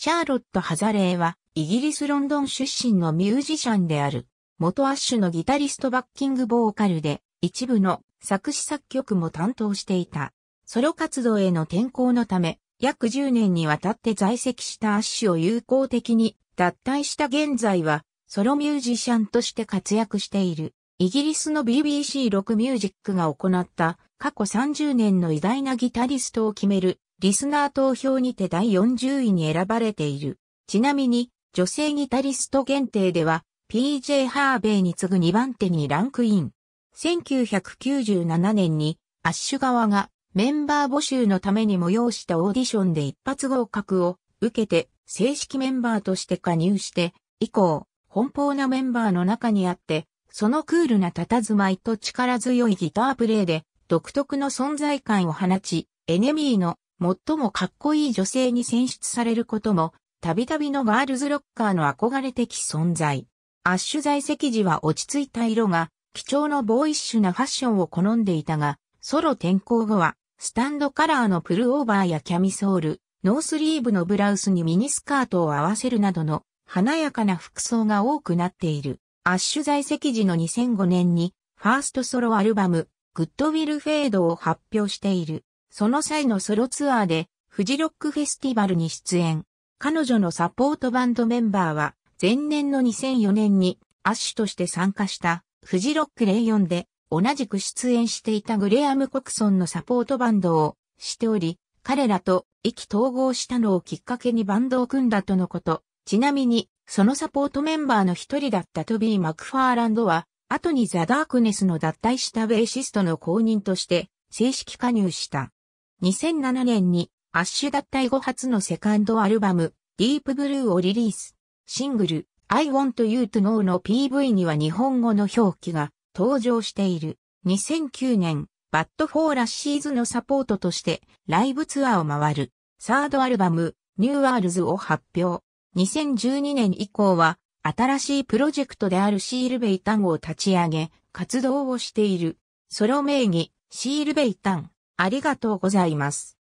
シャーロット・ハザレーは、イギリス・ロンドン出身のミュージシャンである。元アッシュのギタリストバッキングボーカルで、一部の作詞作曲も担当していた。ソロ活動への転向のため、約10年にわたって在籍したアッシュを友好的に脱退した現在は、ソロミュージシャンとして活躍している。イギリスの BBC6 ミュージックが行った過去30年の偉大なギタリストを決めるリスナー投票にて第40位に選ばれている。ちなみに、女性ギタリスト限定では、PJ ハーベイに次ぐ2番手にランクイン。1997年に、アッシュ側がメンバー募集のために催したオーディションで一発合格を受けて、正式メンバーとして加入して、以降、奔放なメンバーの中にあって、そのクールな佇まいと力強いギタープレイで、独特の存在感を放ち、エネミーの最もかっこいい女性に選出されることも、たびたびのガールズロッカーの憧れ的存在。アッシュ在籍時は落ち着いた色が、貴重のボーイッシュなファッションを好んでいたが、ソロ転向後は、スタンドカラーのプルオーバーやキャミソール、ノースリーブのブラウスにミニスカートを合わせるなどの華やかな服装が多くなっている。アッシュ在籍時の2005年に、ファーストソロアルバム、グッドウィルフェードを発表している。その際のソロツアーで、フジロックフェスティバルに出演。彼女のサポートバンドメンバーは、前年の2004年に、アッシュとして参加した、フジロック04で、同じく出演していたグレアム・コクソンのサポートバンドを、しており、彼らと意気統合したのをきっかけにバンドを組んだとのこと。ちなみに、そのサポートメンバーの一人だったトビー・マクファーランドは、後にザ・ダークネスの脱退したベーシストの公認として、正式加入した。2007年にアッシュ脱退後初のセカンドアルバム、ディープブルーをリリース。シングル、I Want You to Know の PV には日本語の表記が登場している。2009年、バッドフォーラッシーズのサポートとしてライブツアーを回る。サードアルバム、ニューアールズを発表。2012年以降は、新しいプロジェクトであるシールベイタンを立ち上げ、活動をしている。ソロ名義、シールベイタン。ありがとうございます。